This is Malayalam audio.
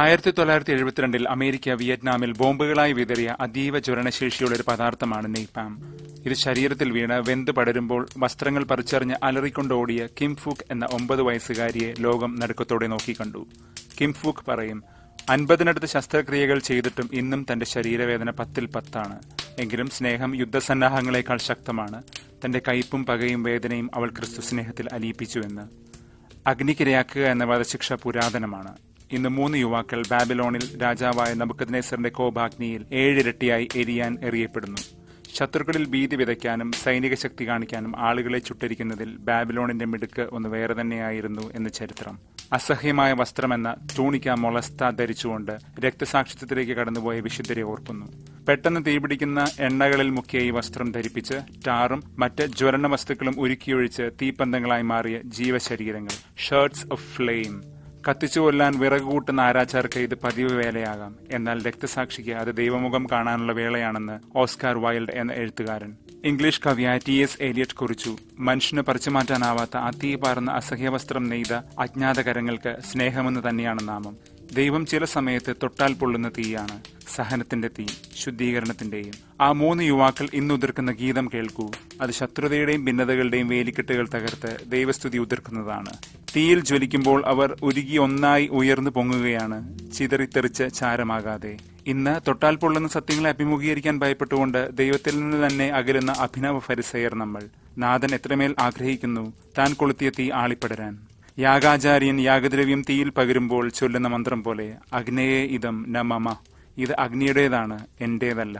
ആയിരത്തി തൊള്ളായിരത്തി എഴുപത്തിരണ്ടിൽ അമേരിക്ക വിയറ്റ്നാമിൽ ബോംബുകളായി വിതറിയ അതീവ ജ്വലനശേഷിയുള്ള ഒരു പദാർത്ഥമാണ് നെയ്പാം ഇത് ശരീരത്തിൽ വീണ് വെന്ത് പടരുമ്പോൾ വസ്ത്രങ്ങൾ പറിച്ചെറിഞ്ഞ് അലറിക്കൊണ്ടോടിയ ഓടിയ കിം ഫുക്ക് എന്ന ഒമ്പത് വയസ്സുകാരിയെ ലോകം നടുക്കത്തോടെ നോക്കിക്കണ്ടു കിം ഫുക്ക് പറയും അൻപതിനടുത്ത് ശസ്ത്രക്രിയകൾ ചെയ്തിട്ടും ഇന്നും തന്റെ ശരീരവേദന പത്തിൽ പത്താണ് എങ്കിലും സ്നേഹം യുദ്ധസന്നാഹങ്ങളെക്കാൾ ശക്തമാണ് തന്റെ കയ്പും പകയും വേദനയും അവൾ ക്രിസ്തു സ്നേഹത്തിൽ അലിയിപ്പിച്ചുവെന്ന് അഗ്നിക്കിരയാക്കുക എന്ന വധശിക്ഷ പുരാതനമാണ് ഇന്ന് മൂന്ന് യുവാക്കൾ ബാബിലോണിൽ രാജാവായ നബുക്കദ്നേസറിന്റെ കോഭാഗ്നിയിൽ ഏഴിരട്ടിയായി എരിയാൻ എറിയപ്പെടുന്നു ശത്രുക്കളിൽ ഭീതി വിതയ്ക്കാനും സൈനിക ശക്തി കാണിക്കാനും ആളുകളെ ചുട്ടിരിക്കുന്നതിൽ ബാബിലോണിന്റെ മിടുക്ക് ഒന്ന് വേറെ തന്നെയായിരുന്നു എന്ന് ചരിത്രം അസഹ്യമായ വസ്ത്രമെന്ന ടൂണിക്ക മൊളസ്ത ധരിച്ചുകൊണ്ട് രക്തസാക്ഷിത്വത്തിലേക്ക് കടന്നുപോയ വിശുദ്ധരെ ഓർക്കുന്നു പെട്ടെന്ന് തീപിടിക്കുന്ന എണ്ണകളിൽ മുക്കിയ ഈ വസ്ത്രം ധരിപ്പിച്ച് ടാറും മറ്റ് ജ്വലന വസ്തുക്കളും ഒരുക്കിയൊഴിച്ച് തീപ്പന്തങ്ങളായി മാറിയ ജീവശരീരങ്ങൾ ഷർട്ട്സ് ഓഫ് ഫ്ലെയിം കത്തിച്ചു കൊല്ലാൻ വിറക് കൂട്ടുന്ന ആരാച്ചാർക്ക് ഇത് പതിവ് വേലയാകാം എന്നാൽ രക്തസാക്ഷിക്ക് അത് ദൈവമുഖം കാണാനുള്ള വേളയാണെന്ന് ഓസ്കാർ വൈൽഡ് എന്ന എഴുത്തുകാരൻ ഇംഗ്ലീഷ് കവിയായ ടി എസ് ഏലിയറ്റ് കുറിച്ചു മനുഷ്യന് പറിച്ചുമാറ്റാനാവാത്ത അതീപാർന്ന അസഹ്യവസ്ത്രം നെയ്ത അജ്ഞാതകരങ്ങൾക്ക് സ്നേഹമെന്ന് തന്നെയാണ് നാമം ദൈവം ചില സമയത്ത് തൊട്ടാൽ പൊള്ളുന്ന തീയാണ് സഹനത്തിന്റെ തീ ശുദ്ധീകരണത്തിന്റെയും ആ മൂന്ന് യുവാക്കൾ ഉതിർക്കുന്ന ഗീതം കേൾക്കൂ അത് ശത്രുതയുടെയും ഭിന്നതകളുടെയും വേലിക്കെട്ടുകൾ തകർത്ത് ദൈവസ്തുതി ഉതിർക്കുന്നതാണ് തീയിൽ ജ്വലിക്കുമ്പോൾ അവർ ഉരുകി ഒന്നായി ഉയർന്നു പൊങ്ങുകയാണ് ചിതറിത്തെറിച്ച് ചാരമാകാതെ ഇന്ന് തൊട്ടാൽ പൊള്ളുന്ന സത്യങ്ങളെ അഭിമുഖീകരിക്കാൻ ഭയപ്പെട്ടുകൊണ്ട് ദൈവത്തിൽ നിന്ന് തന്നെ അകലുന്ന അഭിനവ ഫരിസയർ നമ്മൾ നാഥൻ എത്രമേൽ ആഗ്രഹിക്കുന്നു താൻ കൊളുത്തിയ തീ ആളിപ്പടരാൻ യാഗാചാര്യൻ യാഗദ്രവ്യം തീയിൽ പകരുമ്പോൾ ചൊല്ലുന്ന മന്ത്രം പോലെ അഗ്നയെ ഇതം ന മമ ഇത് അഗ്നിയുടേതാണ് എന്റേതല്ല